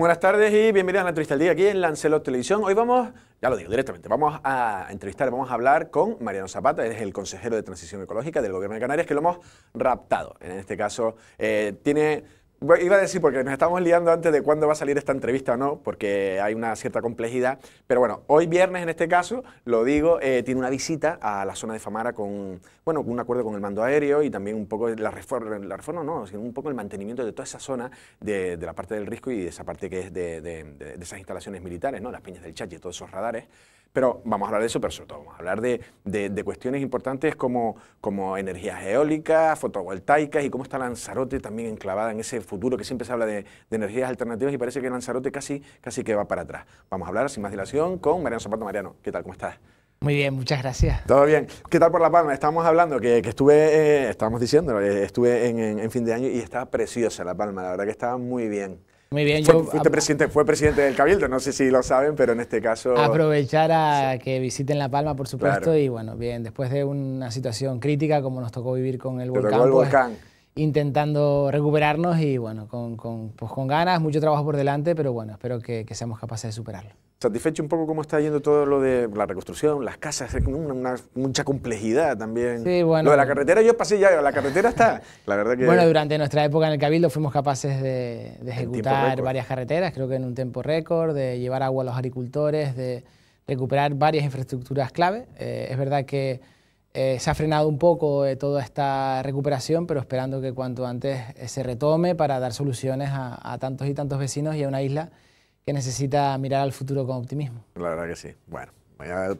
Buenas tardes y bienvenidos a la entrevista del día aquí en Lancelot Televisión. Hoy vamos, ya lo digo directamente, vamos a entrevistar, vamos a hablar con Mariano Zapata, es el consejero de Transición Ecológica del Gobierno de Canarias, que lo hemos raptado. En este caso, eh, tiene Iba a decir, porque nos estamos liando antes de cuándo va a salir esta entrevista o no, porque hay una cierta complejidad. Pero bueno, hoy viernes en este caso, lo digo, eh, tiene una visita a la zona de Famara con, bueno, un acuerdo con el mando aéreo y también un poco la reforma, no, sino un poco el mantenimiento de toda esa zona de, la parte del risco y de esa parte que es de, esas instalaciones militares, ¿no? Las piñas del Chachi, todos esos radares. Pero vamos a hablar de eso, pero sobre todo vamos a hablar de, de, cuestiones importantes como, como energías eólicas, fotovoltaicas y cómo está Lanzarote también enclavada en ese futuro que siempre se habla de, energías alternativas y parece que Lanzarote casi, casi que va para atrás. Vamos a hablar sin más dilación con Mariano Zapato. Mariano, ¿qué tal? ¿Cómo estás? Muy bien, muchas gracias. Todo bien. ¿Qué tal por La Palma? Estábamos hablando que, estuve, eh, estábamos diciendo, estuve en, fin de año y estaba preciosa La Palma, la verdad que estaba muy bien. Muy bien, fue, yo. Fuiste presidente, fue presidente del Cabildo, no sé si lo saben, pero en este caso. Aprovechar a que visiten La Palma, por supuesto, y bueno, bien, después de una situación crítica como nos tocó vivir con el volcán. Pues, intentando recuperarnos y bueno, con, con, pues con ganas, mucho trabajo por delante, pero bueno, espero que, seamos capaces de superarlo. ¿Satisfecho un poco cómo está yendo todo lo de la reconstrucción, las casas? Es una, mucha complejidad también. Sí, bueno. Lo de la carretera, yo pasé ya, la carretera está. La verdad que. Bueno, durante nuestra época en el Cabildo fuimos capaces de, ejecutar varias carreteras, creo que en un tiempo récord, de llevar agua a los agricultores, de recuperar varias infraestructuras clave. Eh, es verdad que eh, se ha frenado un poco eh, toda esta recuperación, pero esperando que cuanto antes eh, se retome para dar soluciones a, a, tantos y tantos vecinos y a una isla que necesita mirar al futuro con optimismo. La verdad que sí. Bueno.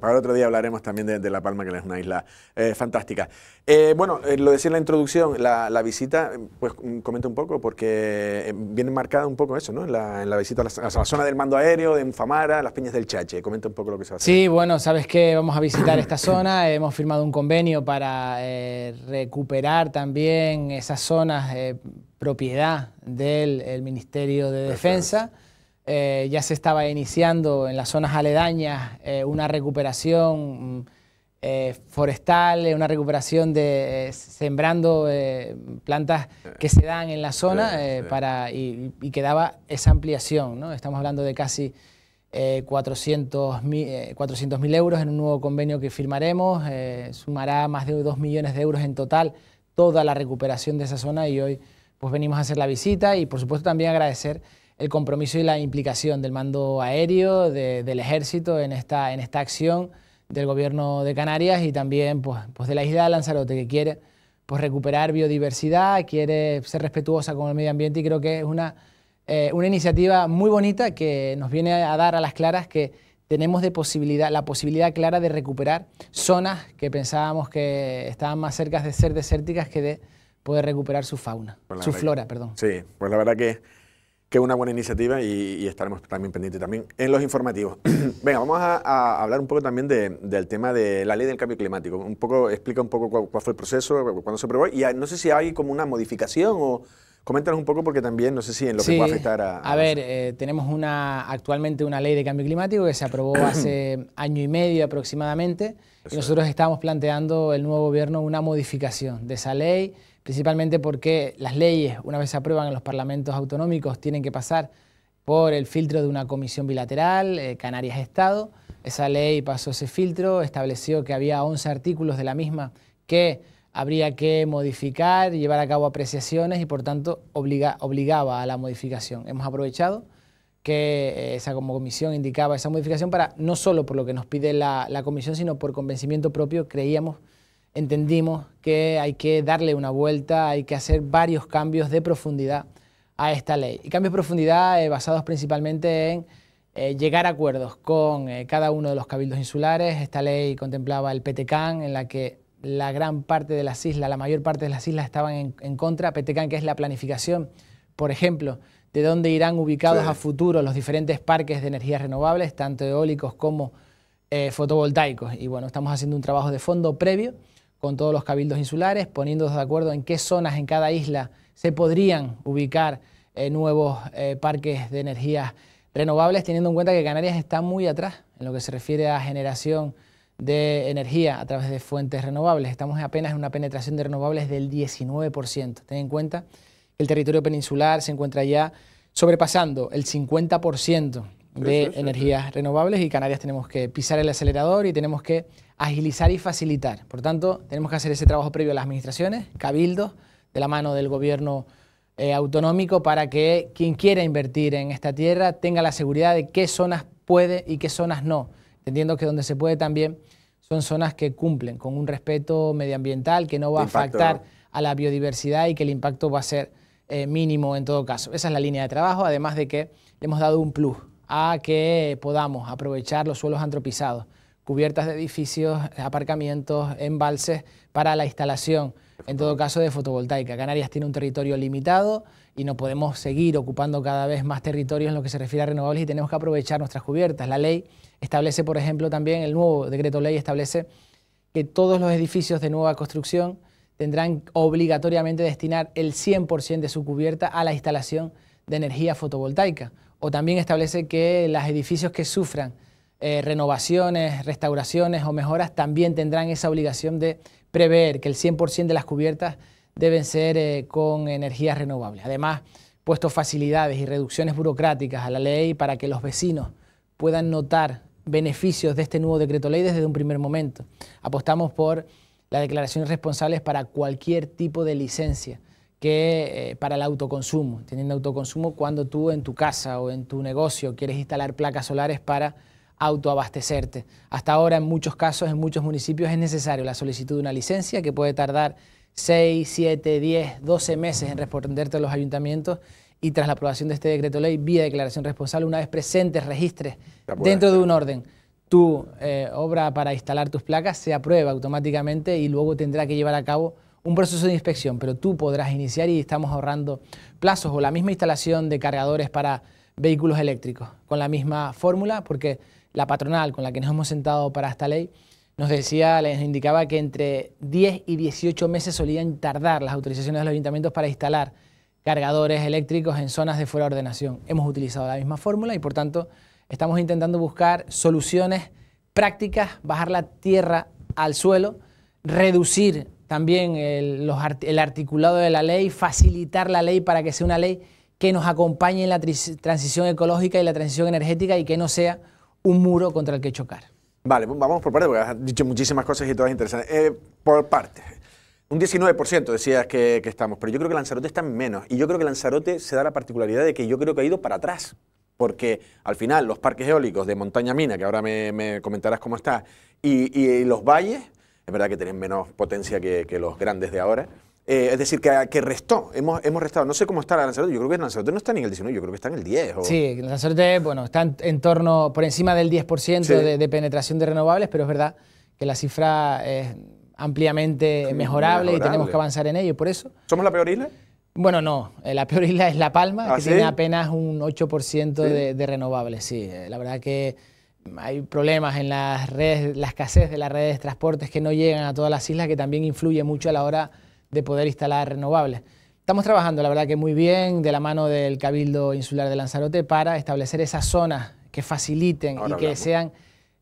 Para otro día hablaremos también de, La Palma, que es una isla eh, fantástica. Eh, bueno, eh, lo decía en la introducción, la, visita, pues mm, comenta un poco, porque viene marcada un poco eso, ¿no? En la, visita a la, zona del mando aéreo, de Famara, las Peñas del Chache. Comenta un poco lo que se va Sí, bueno, sabes que vamos a visitar esta zona. Hemos firmado un convenio para recuperar también esas zonas propiedad del Ministerio de Defensa. Eh, ya se estaba iniciando en las zonas aledañas eh, una recuperación mm, eh, forestal, una recuperación de sembrando plantas que se dan en la zona y, y, quedaba esa ampliación. Estamos hablando de casi 400 euros en un nuevo convenio que firmaremos, sumará más de 2 millones de euros en total toda la recuperación de esa zona y hoy pues venimos a hacer la visita y por supuesto también agradecer el compromiso y la implicación del mando aéreo, del ejército en esta, en esta acción del gobierno de Canarias y también pues, pues de la isla de Lanzarote, que quiere pues, recuperar biodiversidad, quiere ser respetuosa con el medio ambiente y creo que es una, eh, una iniciativa muy bonita que nos viene a dar a las claras que tenemos de posibilidad, la posibilidad clara de recuperar zonas que pensábamos que estaban más cerca de ser desérticas que de poder recuperar su fauna, pues su flora, perdón. Sí, pues la verdad que que es una buena iniciativa y, estaremos también pendientes también en los informativos. Venga, vamos a, hablar un poco también del tema de la ley del cambio climático. Un poco, explica un poco cuál, fue el proceso, cuándo se aprobó y ah, no sé si hay como una modificación o... Coméntanos un poco porque también no sé si en lo sí, que a afectar a... A, ver, eh, tenemos una actualmente una ley de cambio climático que se aprobó hace año y medio aproximadamente y nosotros estamos planteando el nuevo gobierno una modificación de esa ley principalmente porque las leyes, una vez se aprueban en los parlamentos autonómicos, tienen que pasar por el filtro de una comisión bilateral, eh, Canarias-Estado. Esa ley pasó ese filtro, estableció que había 11 artículos de la misma que habría que modificar, llevar a cabo apreciaciones y por tanto obligaba a la modificación. Hemos aprovechado que eh, esa comisión indicaba esa modificación para no solo por lo que nos pide la, la comisión, sino por convencimiento propio creíamos entendimos que hay que darle una vuelta, hay que hacer varios cambios de profundidad a esta ley. Y cambios de profundidad eh, basados principalmente en eh, llegar a acuerdos con eh, cada uno de los cabildos insulares. Esta ley contemplaba el PTCAN, en la que la gran parte de las islas, la mayor parte de las islas estaban en, contra. PTCAN, que es la planificación, por ejemplo, de dónde irán ubicados a futuro los diferentes parques de energías renovables, tanto eólicos como fotovoltaicos. Y bueno, estamos haciendo un trabajo de fondo previo con todos los cabildos insulares, poniéndose de acuerdo en qué zonas en cada isla se podrían ubicar eh, nuevos eh, parques de energías renovables, teniendo en cuenta que Canarias está muy atrás en lo que se refiere a generación de energía a través de fuentes renovables. Estamos apenas en una penetración de renovables del 19%. Ten en cuenta que el territorio peninsular se encuentra ya sobrepasando el 50% de energías renovables y Canarias tenemos que pisar el acelerador y tenemos que agilizar y facilitar. Por tanto, tenemos que hacer ese trabajo previo a las administraciones, cabildos, de la mano del gobierno eh, autonómico, para que quien quiera invertir en esta tierra tenga la seguridad de qué zonas puede y qué zonas no. Entendiendo que donde se puede también son zonas que cumplen con un respeto medioambiental que no va a afectar a la biodiversidad y que el impacto va a ser eh, mínimo en todo caso. Esa es la línea de trabajo, además de que le hemos dado un plus a que podamos aprovechar los suelos antropizados cubiertas de edificios, aparcamientos, embalses para la instalación, en todo caso, de fotovoltaica. Canarias tiene un territorio limitado y no podemos seguir ocupando cada vez más territorios en lo que se refiere a renovables y tenemos que aprovechar nuestras cubiertas. La ley establece, por ejemplo, también el nuevo decreto ley establece que todos los edificios de nueva construcción tendrán obligatoriamente destinar el 100% de su cubierta a la instalación de energía fotovoltaica. O también establece que los edificios que sufran eh, renovaciones, restauraciones o mejoras, también tendrán esa obligación de prever que el 100% de las cubiertas deben ser eh, con energías renovables. Además, puesto facilidades y reducciones burocráticas a la ley para que los vecinos puedan notar beneficios de este nuevo decreto ley desde un primer momento. Apostamos por las declaraciones responsables para cualquier tipo de licencia que eh, para el autoconsumo, teniendo autoconsumo cuando tú en tu casa o en tu negocio quieres instalar placas solares para autoabastecerte. Hasta ahora, en muchos casos, en muchos municipios, es necesario la solicitud de una licencia que puede tardar 6, 7, 10, 12 meses en responderte a los ayuntamientos y tras la aprobación de este decreto ley, vía declaración responsable, una vez presentes registres dentro de un orden tu eh, obra para instalar tus placas, se aprueba automáticamente y luego tendrá que llevar a cabo un proceso de inspección, pero tú podrás iniciar y estamos ahorrando plazos o la misma instalación de cargadores para vehículos eléctricos con la misma fórmula, porque la patronal con la que nos hemos sentado para esta ley, nos decía, les indicaba que entre 10 y 18 meses solían tardar las autorizaciones de los ayuntamientos para instalar cargadores eléctricos en zonas de fuera de ordenación. Hemos utilizado la misma fórmula y por tanto estamos intentando buscar soluciones prácticas, bajar la tierra al suelo, reducir también los, el, articulado de la ley, facilitar la ley para que sea una ley que nos acompañe en la transición ecológica y la transición energética y que no sea un muro contra el que chocar. Vale, vamos por partes, porque has dicho muchísimas cosas y todas interesantes. Eh, por partes. Un 19% decías que, estamos, pero yo creo que Lanzarote está en menos. Y yo creo que Lanzarote se da la particularidad de que yo creo que ha ido para atrás. Porque al final los parques eólicos de Montaña Mina, que ahora me, comentarás cómo está, y, los valles, es verdad que tienen menos potencia que, que los grandes de ahora eh, es decir, que, que restó, hemos, hemos, restado. No sé cómo está la Lanzarote, yo creo que Lanzarote no está ni en el 19, yo creo que está en el 10. Sí, Sí, Lanzarote, bueno, está en, torno, por encima del 10% de, de, penetración de renovables, pero es verdad que la cifra es ampliamente mejorable, y tenemos que avanzar en ello, por eso. ¿Somos la peor isla? Bueno, no, eh, la peor isla es La Palma, ¿Ah, que tiene apenas un 8% de, de renovables, sí. Eh, la verdad que hay problemas en las redes, la escasez de las redes de transportes que no llegan a todas las islas, que también influye mucho a la hora de poder instalar renovables. Estamos trabajando, la verdad que muy bien, de la mano del Cabildo Insular de Lanzarote para establecer esas zonas que faciliten y que sean,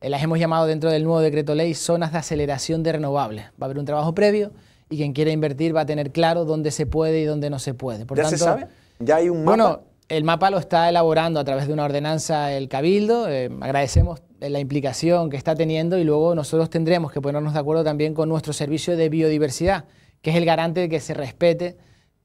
eh, las hemos llamado dentro del nuevo decreto ley, zonas de aceleración de renovables. Va a haber un trabajo previo y quien quiera invertir va a tener claro dónde se puede y dónde no se puede. Por ¿Ya tanto, se sabe? ¿Ya hay un mapa? Bueno, el mapa lo está elaborando a través de una ordenanza el Cabildo. Eh, agradecemos eh, la implicación que está teniendo y luego nosotros tendremos que ponernos de acuerdo también con nuestro servicio de biodiversidad que es el garante de que se respete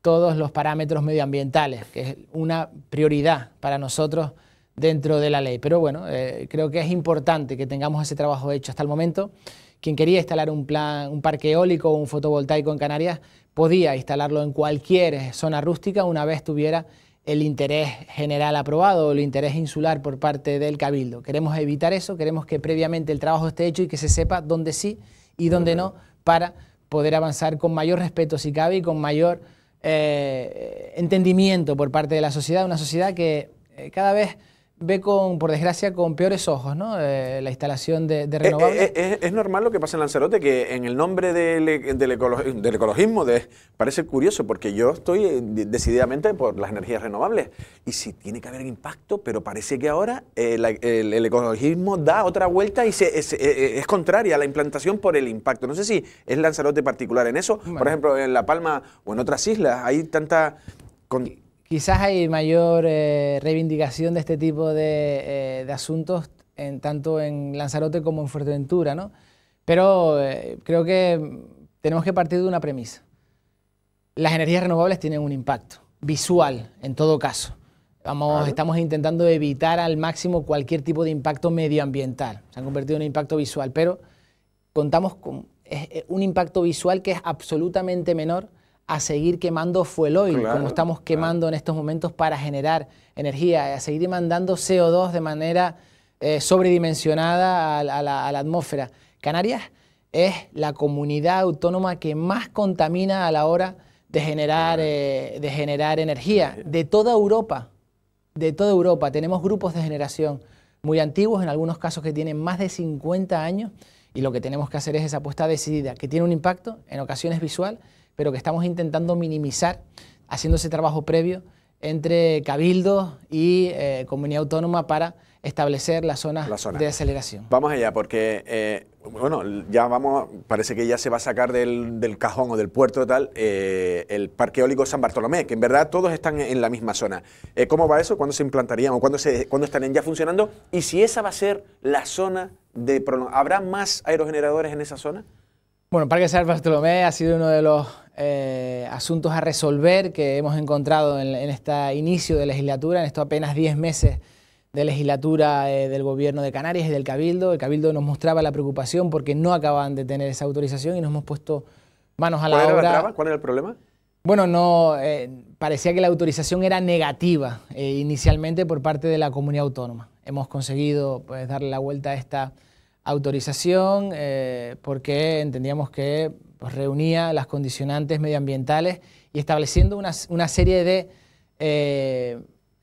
todos los parámetros medioambientales, que es una prioridad para nosotros dentro de la ley. Pero bueno, eh, creo que es importante que tengamos ese trabajo hecho hasta el momento. Quien quería instalar un, plan, un parque eólico o un fotovoltaico en Canarias podía instalarlo en cualquier zona rústica una vez tuviera el interés general aprobado o el interés insular por parte del Cabildo. Queremos evitar eso, queremos que previamente el trabajo esté hecho y que se sepa dónde sí y dónde no para poder avanzar con mayor respeto, si cabe, y con mayor eh, entendimiento por parte de la sociedad, una sociedad que eh, cada vez ve con, por desgracia, con peores ojos, ¿no? Eh, la instalación de, eh, renovables. Eh, es, normal lo que pasa en Lanzarote, que en el nombre del, del, ecologismo de, parece curioso, porque yo estoy decididamente por las energías renovables. Y sí, tiene que haber impacto, pero parece que ahora el, ecologismo da otra vuelta y se, es, contraria a la implantación por el impacto. No sé si es Lanzarote particular en eso. Por ejemplo, en La Palma o en otras islas hay tanta... Quizás hay mayor eh, reivindicación de este tipo eh, de, asuntos en, tanto en Lanzarote como en Fuerteventura, ¿no? Pero eh, creo que tenemos que partir de una premisa. Las energías renovables tienen un impacto visual, en todo caso. Vamos, Estamos intentando evitar al máximo cualquier tipo de impacto medioambiental. Se han convertido en un impacto visual, pero contamos con un impacto visual que es absolutamente menor a seguir quemando fuel oil, como estamos quemando en estos momentos para generar energía, a seguir mandando CO2 de manera eh, sobredimensionada a la, atmósfera. Canarias es la comunidad autónoma que más contamina a la hora de generar, eh, de generar energía. De toda Europa, de toda Europa, tenemos grupos de generación muy antiguos, en algunos casos que tienen más de 50 años, y lo que tenemos que hacer es esa apuesta decidida, que tiene un impacto, en ocasiones visual, pero que estamos intentando minimizar haciendo ese trabajo previo entre Cabildo y eh, Comunidad Autónoma para establecer la zona. de aceleración. Vamos allá, porque, eh, bueno, ya vamos, parece que ya se va a sacar del, cajón o del puerto tal eh, el Parque Eólico San Bartolomé, que en verdad todos están en la misma zona. ¿Cómo va eso? ¿Cuándo se implantarían o cuándo, se, estarían ya funcionando? Y si esa va a ser la zona de... ¿Habrá más aerogeneradores en esa zona? Bueno, Parque San Bartolomé ha sido uno de los eh, asuntos a resolver que hemos encontrado en, este inicio de legislatura, en estos apenas 10 meses de legislatura eh, del gobierno de Canarias y del Cabildo. El Cabildo nos mostraba la preocupación porque no acababan de tener esa autorización y nos hemos puesto manos a la obra. ¿Cuál era el problema? Bueno, no eh, parecía que la autorización era negativa inicialmente por parte de la comunidad autónoma. Hemos conseguido pues, darle la vuelta a esta autorización porque entendíamos que reunía las condicionantes medioambientales y estableciendo una, serie de... Eh,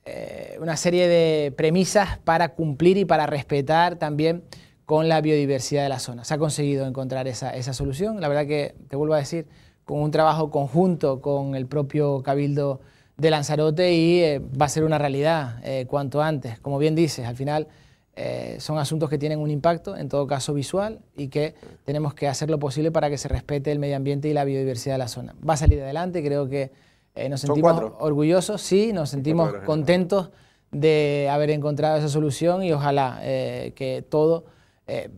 eh, una serie de premisas para cumplir y para respetar también con la biodiversidad de la zona. Se ha conseguido encontrar esa, solución. La verdad que, te vuelvo a decir, con un trabajo conjunto con el propio Cabildo de Lanzarote y eh, va a ser una realidad cuanto antes. Como bien dices, al final eh, son asuntos que tienen un impacto, en todo caso visual, y que tenemos que hacer lo posible para que se respete el medio ambiente y la biodiversidad de la zona. Va a salir adelante, creo que eh, nos sentimos orgullosos, sí, nos sentimos contentos de haber encontrado esa solución y ojalá eh, que todo,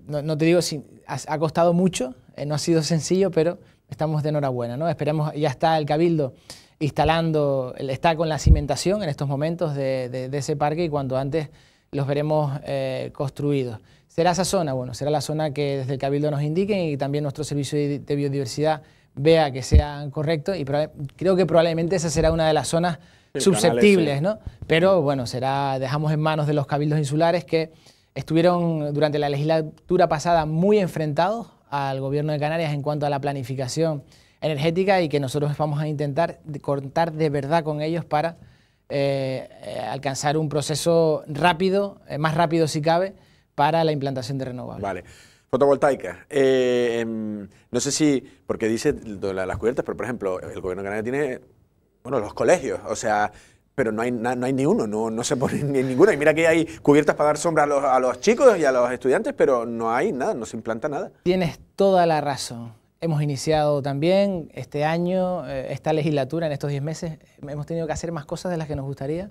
no, te digo si ha, costado mucho, no ha sido sencillo, pero estamos de enhorabuena, ¿no? esperamos ya está el Cabildo instalando, está con la cimentación en estos momentos de, de ese parque y cuanto antes los veremos eh, construidos. Será esa zona, bueno, será la zona que desde el Cabildo nos indiquen y también nuestro servicio de biodiversidad vea que sea correcto y creo que probablemente esa será una de las zonas susceptibles, ¿no? Pero bueno, será, dejamos en manos de los cabildos insulares que estuvieron durante la legislatura pasada muy enfrentados al gobierno de Canarias en cuanto a la planificación energética y que nosotros vamos a intentar contar de verdad con ellos para eh, eh, alcanzar un proceso rápido, eh, más rápido si cabe, para la implantación de renovables. Vale. Fotovoltaica. Em, no sé si, porque dice las cubiertas, pero por ejemplo, el gobierno de Canadá tiene, bueno, los colegios, o sea, pero no hay, no hay ni uno, no, se pone ni ninguna. Y mira que hay cubiertas para dar sombra a los, a los chicos y a los estudiantes, pero no hay nada, no se implanta nada. Tienes toda la razón. Hemos iniciado también este año, eh, esta legislatura, en estos 10 meses, hemos tenido que hacer más cosas de las que nos gustaría.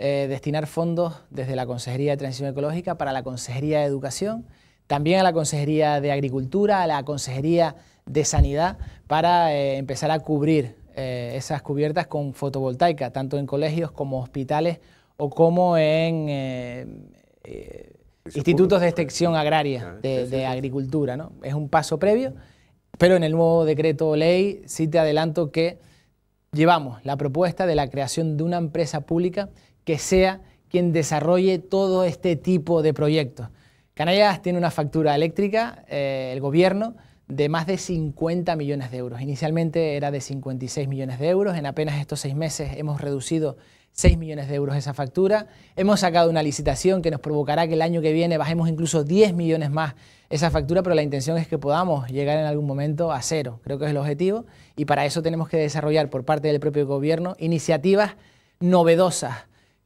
Eh, destinar fondos desde la Consejería de Transición Ecológica para la Consejería de Educación, también a la Consejería de Agricultura, a la Consejería de Sanidad, para eh, empezar a cubrir esas cubiertas con fotovoltaica, tanto en colegios como hospitales o como en institutos de extensión agraria, ah, de, agricultura. Es un paso previo. Pero en el nuevo decreto ley sí te adelanto que llevamos la propuesta de la creación de una empresa pública que sea quien desarrolle todo este tipo de proyectos. Canarias tiene una factura eléctrica, eh, el gobierno, de más de 50 millones de euros. Inicialmente era de 56 millones de euros, en apenas estos seis meses hemos reducido 6 millones de euros esa factura. Hemos sacado una licitación que nos provocará que el año que viene bajemos incluso 10 millones más esa factura, pero la intención es que podamos llegar en algún momento a cero. Creo que es el objetivo y para eso tenemos que desarrollar por parte del propio gobierno iniciativas novedosas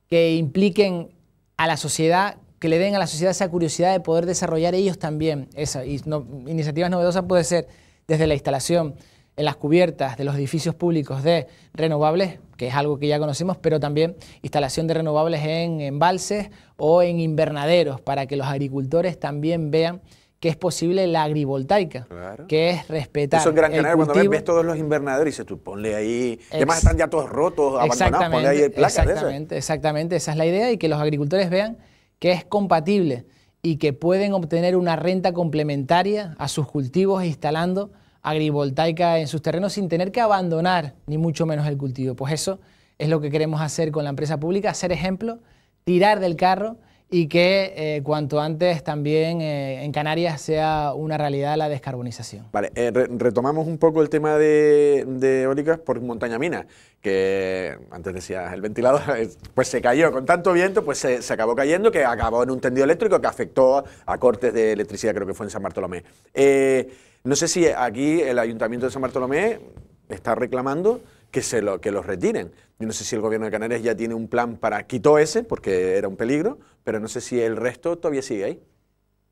que impliquen a la sociedad, que le den a la sociedad esa curiosidad de poder desarrollar ellos también. Esa, iniciativas novedosas puede ser desde la instalación en las cubiertas de los edificios públicos de renovables, que es algo que ya conocemos, pero también instalación de renovables en embalses o en invernaderos, para que los agricultores también vean que es posible la agrivoltaica, que es respetar. Eso es Gran cuando ves, todos los invernaderos y dices tú, ponle ahí. Además están ya todos rotos, abandonados, ponle ahí Exactamente, exactamente. Esa es la idea y que los agricultores vean que es compatible y que pueden obtener una renta complementaria a sus cultivos instalando agrivoltaica en sus terrenos sin tener que abandonar ni mucho menos el cultivo. Pues eso es lo que queremos hacer con la empresa pública, hacer ejemplo, tirar del carro y que eh, cuanto antes también eh, en Canarias sea una realidad la descarbonización. Vale, eh, retomamos un poco el tema de, de eólicas por Mina que antes decías el ventilador, pues se cayó con tanto viento, pues se, se, acabó cayendo, que acabó en un tendido eléctrico que afectó a cortes de electricidad, creo que fue en San Bartolomé. No sé si aquí el Ayuntamiento de San Bartolomé está reclamando que, se lo, que los retiren. Yo no sé si el gobierno de Canarias ya tiene un plan para quitó ese, porque era un peligro, pero no sé si el resto todavía sigue ahí.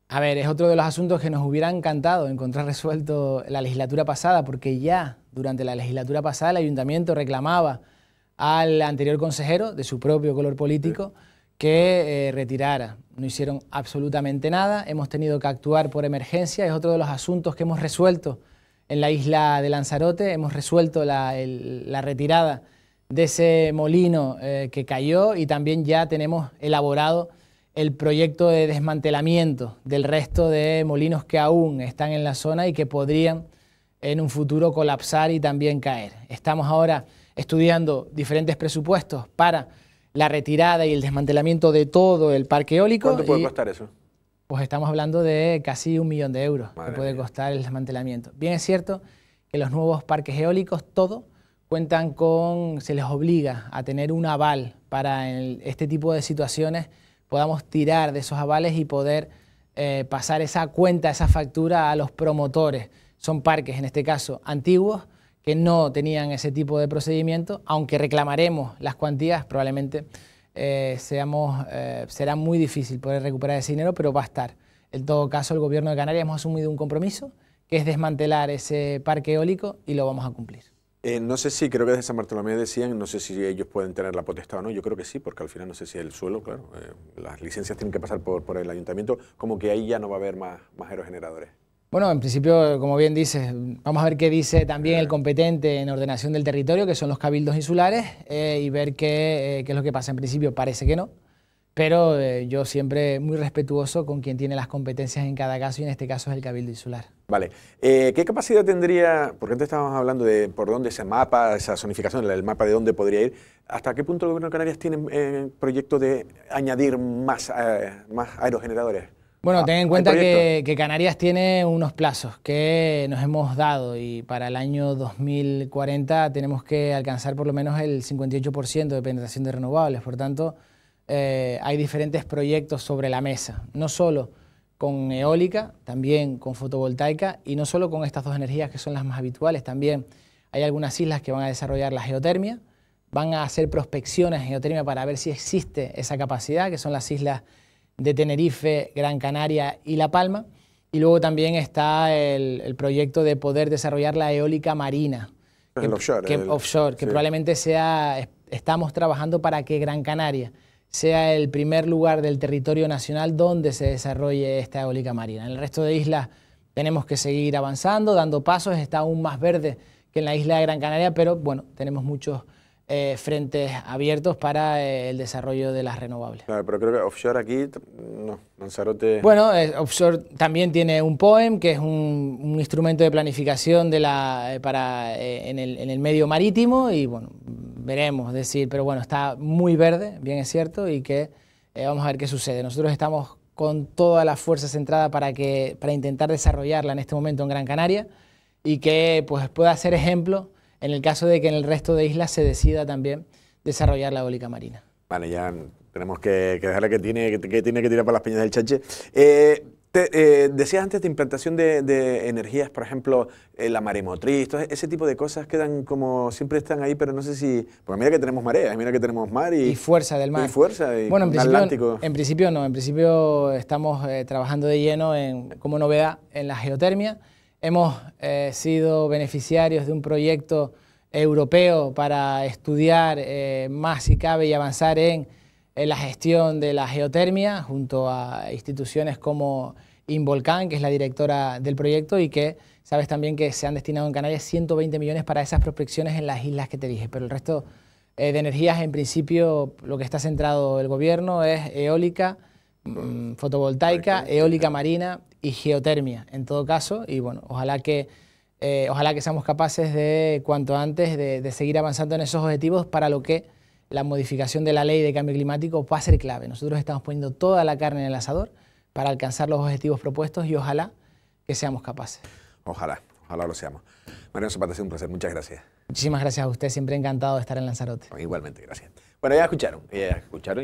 A ver, es otro de los asuntos que nos hubiera encantado encontrar resuelto la legislatura pasada, porque ya durante la legislatura pasada el ayuntamiento reclamaba al anterior consejero de su propio color político que eh, retirara. No hicieron absolutamente nada, hemos tenido que actuar por emergencia, es otro de los asuntos que hemos resuelto en la isla de Lanzarote, hemos resuelto la, retirada de ese molino eh, que cayó y también ya tenemos elaborado el proyecto de desmantelamiento del resto de molinos que aún están en la zona y que podrían en un futuro colapsar y también caer. Estamos ahora estudiando diferentes presupuestos para la retirada y el desmantelamiento de todo el parque eólico. ¿Cuánto puede costar eso? Pues estamos hablando de casi un millón de euros que puede costar el desmantelamiento. Bien es cierto que los nuevos parques eólicos, todo, cuentan con, se les obliga a tener un aval para en este tipo de situaciones, podamos tirar de esos avales y poder eh, pasar esa cuenta, esa factura a los promotores. Son parques, en este caso, antiguos, que no tenían ese tipo de procedimiento, aunque reclamaremos las cuantías, probablemente eh, seamos, eh, será muy difícil poder recuperar ese dinero, pero va a estar. En todo caso, el Gobierno de Canarias hemos asumido un compromiso, que es desmantelar ese parque eólico y lo vamos a cumplir. Eh, no sé si, creo que desde San Bartolomé decían, no sé si ellos pueden tener la potestad o no, yo creo que sí, porque al final no sé si el suelo, claro, las licencias tienen que pasar por, por, el ayuntamiento, como que ahí ya no va a haber más, más aerogeneradores. Bueno, en principio, como bien dices, vamos a ver qué dice también el competente en ordenación del territorio, que son los cabildos insulares, eh, y ver eh, qué, es lo que pasa. En principio parece que no, pero eh, yo siempre muy respetuoso con quien tiene las competencias en cada caso, y en este caso es el cabildo insular. Vale. ¿Qué capacidad tendría, porque antes estábamos hablando de por dónde ese mapa, esa zonificación, el mapa de dónde podría ir, ¿hasta qué punto el Gobierno de Canarias tiene proyecto de añadir más, más aerogeneradores? Bueno, ah, ten en cuenta que, Canarias tiene unos plazos que nos hemos dado y para el año 2040 tenemos que alcanzar por lo menos el 58% de penetración de renovables. Por tanto, eh, hay diferentes proyectos sobre la mesa, no solo con eólica, también con fotovoltaica y no solo con estas dos energías que son las más habituales, también hay algunas islas que van a desarrollar la geotermia, van a hacer prospecciones en geotermia para ver si existe esa capacidad, que son las islas de Tenerife, Gran Canaria y La Palma. Y luego también está el, proyecto de poder desarrollar la eólica marina. Que, offshore. Que, probablemente sea, estamos trabajando para que Gran Canaria sea el primer lugar del territorio nacional donde se desarrolle esta eólica marina. En el resto de islas tenemos que seguir avanzando, dando pasos, está aún más verde que en la isla de Gran Canaria, pero bueno, tenemos muchos eh, frentes abiertos para eh, el desarrollo de las renovables. Claro, pero creo que offshore aquí, no, Lanzarote... Bueno, eh, offshore también tiene un POEM, que es un, instrumento de planificación de la, para, en el, medio marítimo y bueno, veremos, decir, pero bueno, está muy verde, bien es cierto, y que vamos a ver qué sucede. Nosotros estamos con toda la fuerza centrada para, que, para intentar desarrollarla en este momento en Gran Canaria y que pues, pueda ser ejemplo en el caso de que en el resto de islas se decida también desarrollar la eólica marina. Vale, ya tenemos que, que dejarle que tiene que, tiene que tirar para las piñas del chache. Eh, eh, decías antes de implantación de, energías, por ejemplo, eh, la maremotriz, todo ese tipo de cosas quedan como siempre están ahí, pero no sé si. Porque mira que tenemos mareas, mira que tenemos mar y. y fuerza del mar. Y fuerza. Y bueno, en principio, Atlántico. en principio no, en principio estamos trabajando de lleno en, como novedad en la geotermia Hemos eh, sido beneficiarios de un proyecto europeo para estudiar eh, más si cabe y avanzar en, la gestión de la geotermia junto a instituciones como Involcán, que es la directora del proyecto y que sabes también que se han destinado en Canarias 120 millones para esas prospecciones en las islas que te dije, pero el resto eh, de energías en principio lo que está centrado el gobierno es eólica, fotovoltaica, eólica marina y geotermia, en todo caso. Y bueno, ojalá que, eh, ojalá que seamos capaces de, cuanto antes, de, seguir avanzando en esos objetivos para lo que la modificación de la ley de cambio climático va a ser clave. Nosotros estamos poniendo toda la carne en el asador para alcanzar los objetivos propuestos y ojalá que seamos capaces. Ojalá, ojalá lo seamos. Mariano Zapata, ha sido un placer, muchas gracias. Muchísimas gracias a usted, siempre encantado de estar en Lanzarote. Igualmente, gracias. Bueno, ya escucharon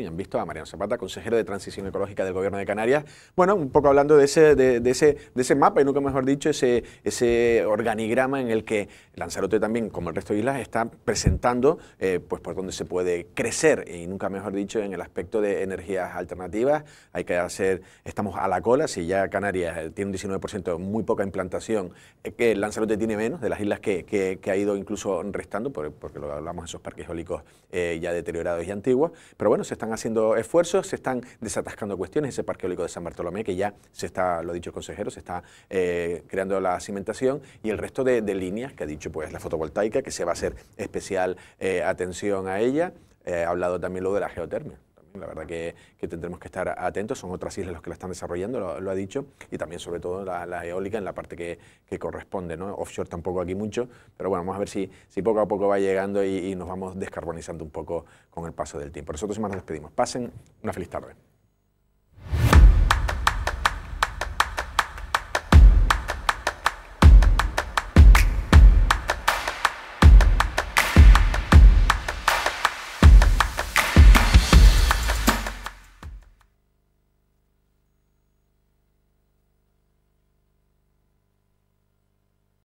y han visto a Mariano Zapata, consejero de Transición Ecológica del Gobierno de Canarias. Bueno, un poco hablando de ese, de, ese, de ese mapa y nunca mejor dicho, ese, ese organigrama en el que Lanzarote también, como el resto de islas, está presentando eh, pues por dónde se puede crecer y nunca mejor dicho en el aspecto de energías alternativas. Hay que hacer, estamos a la cola, si ya Canarias eh, tiene un 19%, muy poca implantación, eh, que Lanzarote tiene menos de las islas que, ha ido incluso restando, porque lo hablamos de esos parques eólicos ya deteriorados y antiguos. Pero bueno, se están haciendo esfuerzos, se están desatascando cuestiones. Ese parque eólico de San Bartolomé, que ya se está, lo ha dicho el consejero, se está eh, creando la cimentación y el resto de, líneas que ha dicho, pues la fotovoltaica, que se va a hacer especial eh, atención a ella. Eh, ha hablado también lo de la geotermia. La verdad que, tendremos que estar atentos, son otras islas los que la están desarrollando, lo, ha dicho, y también sobre todo la, eólica en la parte que, que, corresponde, ¿no? Offshore tampoco aquí mucho, pero bueno, vamos a ver si, si poco a poco va llegando y, nos vamos descarbonizando un poco con el paso del tiempo. Nosotros más nos despedimos. Pasen una feliz tarde.